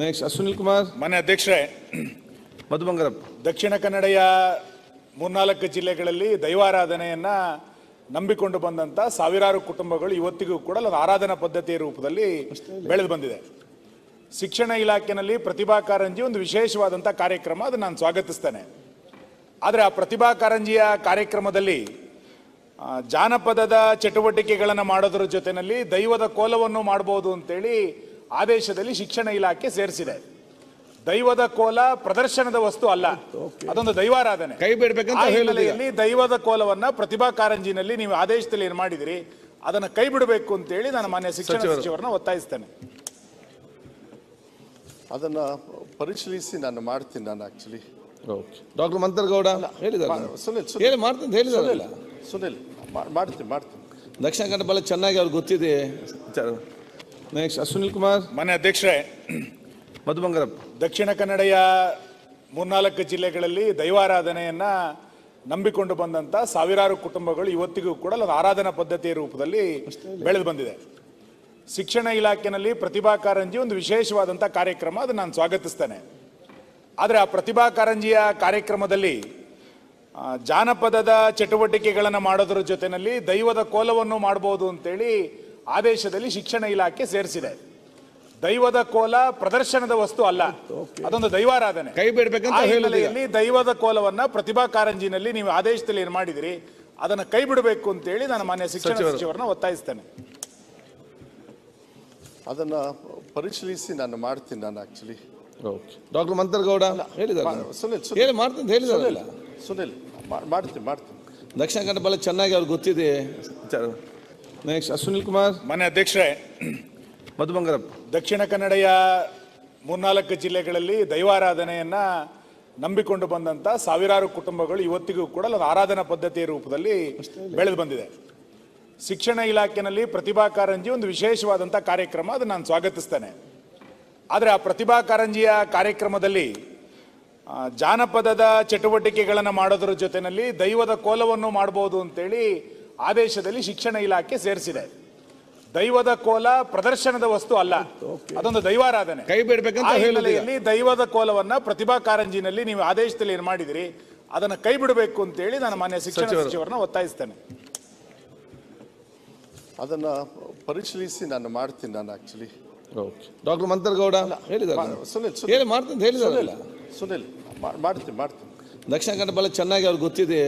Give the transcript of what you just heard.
next Sunil Kumar ಮನೆ ಅಧ್ಯಕ್ಷರೇ ಮಧು ಬಂಗಾರಪ್ಪ ದಕ್ಷಿಣ ಕನ್ನಡೆಯ ಮೂರ್ನಾಲ್ಕು ಜಿಲ್ಲೆಗಳಲ್ಲಿ ದೈವಾರಾಧನೆಯನ್ನ ನಂಬಿಕೊಂಡು ಬಂದಂತ ಸಾವಿರಾರು ಕುಟುಂಬಗಳು ಇವತ್ತಿಗೂ ಕೂಡ ಆರಾಧನಾ ಪದ್ಧತಿಯ ರೂಪದಲ್ಲಿ ಬೆಳೆದು ಬಂದಿದೆ ಶಿಕ್ಷಣ ಇಲಾಖೆಯಲ್ಲಿ ಪ್ರತಿಭಾ ಕಾರಂಜಿ ಒಂದು ವಿಶೇಷವಾದಂಥ ಕಾರ್ಯಕ್ರಮ ಅದನ್ನು ನಾನು ಸ್ವಾಗತಿಸ್ತೇನೆ ಆದರೆ ಆ ಪ್ರತಿಭಾ ಕಾರಂಜಿಯ ಕಾರ್ಯಕ್ರಮದಲ್ಲಿ ಜಾನಪದದ ಚಟುವಟಿಕೆಗಳನ್ನು ಮಾಡೋದ್ರ ಜೊತೆಯಲ್ಲಿ ದೈವದ ಕೋಲವನ್ನು ಮಾಡ್ಬೋದು ಅಂತೇಳಿ ಆದೇಶದಲ್ಲಿ ಶಿಕ್ಷಣ ಇಲಾಖೆ ಸೇರಿಸಿದೆ ದೈವದ ಕೋಲ ಪ್ರದರ್ಶನದ ವಸ್ತು ಅಲ್ಲ ಅದೊಂದು ದೈವಾರಾಧನೆ ಕೈ ಬಿಡಬೇಕಂತ ಹಿನ್ನೆಲೆಯಲ್ಲಿ ದೈವದ ಕೋಲವನ್ನ ಪ್ರತಿಭಾ ಕಾರಂಜಿನಲ್ಲಿ ನೀವು ಆದೇಶದಲ್ಲಿ ಏನ್ ಮಾಡಿದಿರಿ ಅದನ್ನ ಕೈ ಬಿಡಬೇಕು ಅಂತ ಹೇಳಿ ನಾನು ಮಾನ್ಯ ಶಿಕ್ಷಣ ಸಚಿವರನ್ನ ಒತ್ತಾಯಿಸ್ತೇನೆ ಅದನ್ನ ಪರಿಶೀಲಿಸಿ ನಾನು ಮಾಡ್ತೀನಿ ನಾನು ಆಕ್ಚುಲಿ ಓಕೆ ಡಾಕ್ಟರ್ ಮಂತರಗೌಡ ಹೇಳಿದ್ದಾರೆ ಸುನಿಲ್ ಹೇಳಿ ಮಾಡ್ತೀನಿ ಹೇಳಿದಾರಲ್ಲ ಸುನಿಲ್ ಮಾಡ್ತೀನಿ ಮಾಡ್ತೀನಿ ದಕ್ಷಿಣ ಕನ್ನಡ ಬಲ ಚೆನ್ನಾಗಿ ಅವ್ರಿಗೆ ಗೊತ್ತಿದೆ ನೆಕ್ಸ್ಟ್ ಸುನಿಲ್ ಕುಮಾರ್ ಮನೆ ಅಧ್ಯಕ್ಷರೇ ಮಧು ಬಂಗಾರಪ್ಪ ದಕ್ಷಿಣ ಕನ್ನಡೆಯ ಮೂರ್ನಾಲ್ಕು ಜಿಲ್ಲೆಗಳಲ್ಲಿ ದೈವಾರಾಧನೆಯನ್ನು ನಂಬಿಕೊಂಡು ಬಂದಂಥ ಸಾವಿರಾರು ಕುಟುಂಬಗಳು ಇವತ್ತಿಗೂ ಕೂಡ ಅದು ಆರಾಧನಾ ಪದ್ಧತಿಯ ರೂಪದಲ್ಲಿ ಬೆಳೆದು ಬಂದಿದೆ ಶಿಕ್ಷಣ ಇಲಾಖೆಯಲ್ಲಿ ಪ್ರತಿಭಾ ಕಾರಂಜಿ ಒಂದು ವಿಶೇಷವಾದಂಥ ಕಾರ್ಯಕ್ರಮ ಅದನ್ನು ನಾನು ಸ್ವಾಗತಿಸ್ತೇನೆ ಆದರೆ ಆ ಪ್ರತಿಭಾ ಕಾರಂಜಿಯ ಕಾರ್ಯಕ್ರಮದಲ್ಲಿ ಜಾನಪದದ ಚಟುವಟಿಕೆಗಳನ್ನು ಮಾಡೋದ್ರ ಜೊತೆಯಲ್ಲಿ ದೈವದ ಕೋಲವನ್ನು ಮಾಡ್ಬೋದು ಅಂತೇಳಿ ಆದೇಶದಲ್ಲಿ ಶಿಕ್ಷಣ ಇಲಾಖೆ ಸೇರಿಸಿದೆ ದೈವದ ಕೋಲ ಪ್ರದರ್ಶನದ ವಸ್ತು ಅಲ್ಲ ಅದೊಂದು ದೈವಾರಾಧನೆ ಕೈ ಬಿಡಬೇಕಂತ ಹಿನ್ನೆಲೆಯಲ್ಲಿ ದೈವದ ಕೋಲವನ್ನ ಪ್ರತಿಭಾ ಕಾರಂಜಿನಲ್ಲಿ ನೀವು ಆದೇಶದಲ್ಲಿ ಏನು ಮಾಡಿದಿರಿ ಅದನ್ನು ಕೈ ಬಿಡಬೇಕು ಅಂತ ಹೇಳಿ ನಾನು ಮಾನ್ಯ ಶಿಕ್ಷಣ ಸಚಿವರನ್ನ ಒತ್ತಾಯಿಸ್ತೇನೆ ಅದನ್ನ ಪರಿಶೀಲಿಸಿ ನಾನು ಮಾಡ್ತೀನಿ ನಾನು ಆಕ್ಚುಲಿ ಓಕೆ ಡಾಕ್ಟರ್ ಮಂತರ್ಗೌಡ ಹೇಳಿದ್ದಾರೆ ಸುನಿಲ್ ಹೇಳಿ ಮಾಡ್ತೀನಿ ಹೇಳಿದಾರಲ್ಲ ಸುನಿಲ್ ಮಾಡ್ತೀನಿ ಮಾಡ್ತೀನಿ ದಕ್ಷಿಣ ಕನ್ನಡ ಬಲ ಚೆನ್ನಾಗಿ ಅವ್ರಿಗೆ ಗೊತ್ತಿದೆ ನೆಕ್ಸ್ಟ್ ಸುನಿಲ್ ಕುಮಾರ್ ಮನೆ ಅಧ್ಯಕ್ಷರೇ ಮಧು ಬಂಗಾರಪ್ಪ ದಕ್ಷಿಣ ಕನ್ನಡೆಯ ಮೂರ್ನಾಲ್ಕು ಜಿಲ್ಲೆಗಳಲ್ಲಿ ದೈವಾರಾಧನೆಯನ್ನು ನಂಬಿಕೊಂಡು ಬಂದಂಥ ಸಾವಿರಾರು ಕುಟುಂಬಗಳು ಇವತ್ತಿಗೂ ಕೂಡ ಆರಾಧನಾ ಪದ್ಧತಿಯ ರೂಪದಲ್ಲಿ ಬೆಳೆದು ಬಂದಿದೆ ಶಿಕ್ಷಣ ಇಲಾಖೆಯಲ್ಲಿ ಪ್ರತಿಭಾ ಕಾರಂಜಿ ಒಂದು ವಿಶೇಷವಾದಂಥ ಕಾರ್ಯಕ್ರಮ ಅದನ್ನು ನಾನು ಸ್ವಾಗತಿಸ್ತೇನೆ ಆದರೆ ಆ ಪ್ರತಿಭಾ ಕಾರಂಜಿಯ ಕಾರ್ಯಕ್ರಮದಲ್ಲಿ ಜಾನಪದದ ಚಟುವಟಿಕೆಗಳನ್ನು ಮಾಡೋದ್ರ ಜೊತೆಯಲ್ಲಿ ದೈವದ ಕೋಲವನ್ನು ಮಾಡ್ಬೋದು ಅಂತೇಳಿ ಆದೇಶದಲ್ಲಿ ಶಿಕ್ಷಣ ಇಲಾಖೆ ಸೇರಿಸಿದೆ ದೈವದ ಕೋಲ ಪ್ರದರ್ಶನದ ವಸ್ತು ಅಲ್ಲ ಅದೊಂದು ದೈವಾರಾಧನೆ ಕೈ ಬಿಡಬೇಕಂತ ಹಿನ್ನೆಲೆಯಲ್ಲಿ ದೈವದ ಕೋಲವನ್ನ ಪ್ರತಿಭಾ ಕಾರಂಜಿನಲ್ಲಿ ನೀವು ಆದೇಶದಲ್ಲಿ ಏನ್ ಮಾಡಿದಿರಿ ಅದನ್ನ ಕೈ ಬಿಡಬೇಕು ಅಂತ ಹೇಳಿ ನಾನು ಮಾನ್ಯ ಶಿಕ್ಷಣ ಸಚಿವರನ್ನ ಒತ್ತಾಯಿಸ್ತೇನೆ ಅದನ್ನ ಪರಿಶೀಲಿಸಿ ನಾನು ಮಾಡ್ತೀನಿ ನಾನು ಆಕ್ಚುಲಿ ಡಾಕ್ಟರ್ ಮಂತರ್ಗೌಡ ಹೇಳಿದ್ರು ಸುನಿಲ್ ಮಾಡ್ತೀನಿ ಹೇಳಿದಾರಲ್ಲ ಸುನಿಲ್ ಮಾಡ್ತೀನಿ ಮಾಡ್ತೀನಿ ದಕ್ಷಿಣ ಕನ್ನಡ ಬಲ ಚೆನ್ನಾಗಿ ಅವ್ರಿಗೆ ಗೊತ್ತಿದೆ